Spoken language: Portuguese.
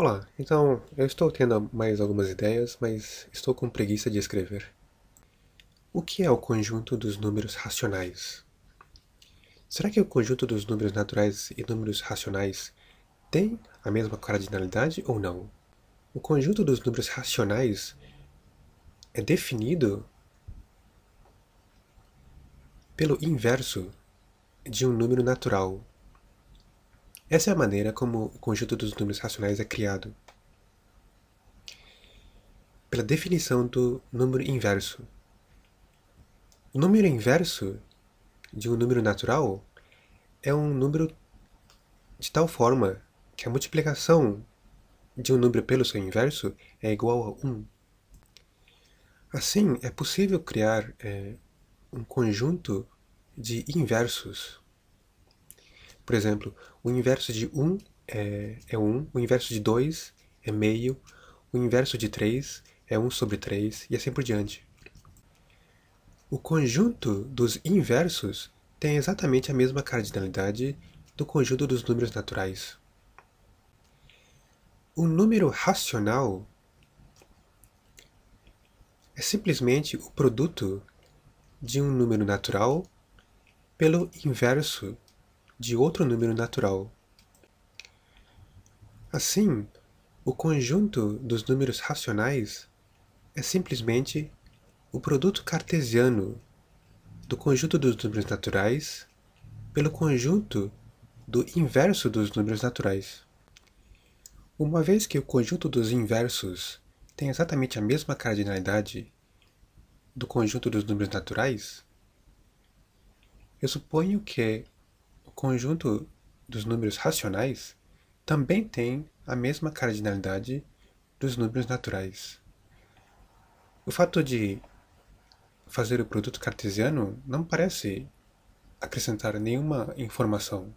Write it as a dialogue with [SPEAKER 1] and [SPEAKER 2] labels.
[SPEAKER 1] Olá, então eu estou tendo mais algumas ideias, mas estou com preguiça de escrever. O que é o conjunto dos números racionais? Será que o conjunto dos números naturais e números racionais tem a mesma cardinalidade ou não? O conjunto dos números racionais é definido pelo inverso de um número natural, essa é a maneira como o conjunto dos números racionais é criado. Pela definição do número inverso. O número inverso de um número natural é um número de tal forma que a multiplicação de um número pelo seu inverso é igual a 1. Assim, é possível criar é, um conjunto de inversos por exemplo, o inverso de 1 é, é 1, o inverso de 2 é meio, o inverso de 3 é 1 sobre 3 e assim por diante. O conjunto dos inversos tem exatamente a mesma cardinalidade do conjunto dos números naturais. O número racional é simplesmente o produto de um número natural pelo inverso de outro número natural. Assim, o conjunto dos números racionais é simplesmente o produto cartesiano do conjunto dos números naturais pelo conjunto do inverso dos números naturais. Uma vez que o conjunto dos inversos tem exatamente a mesma cardinalidade do conjunto dos números naturais, eu suponho que o conjunto dos números racionais também tem a mesma cardinalidade dos números naturais. O fato de fazer o produto cartesiano não parece acrescentar nenhuma informação.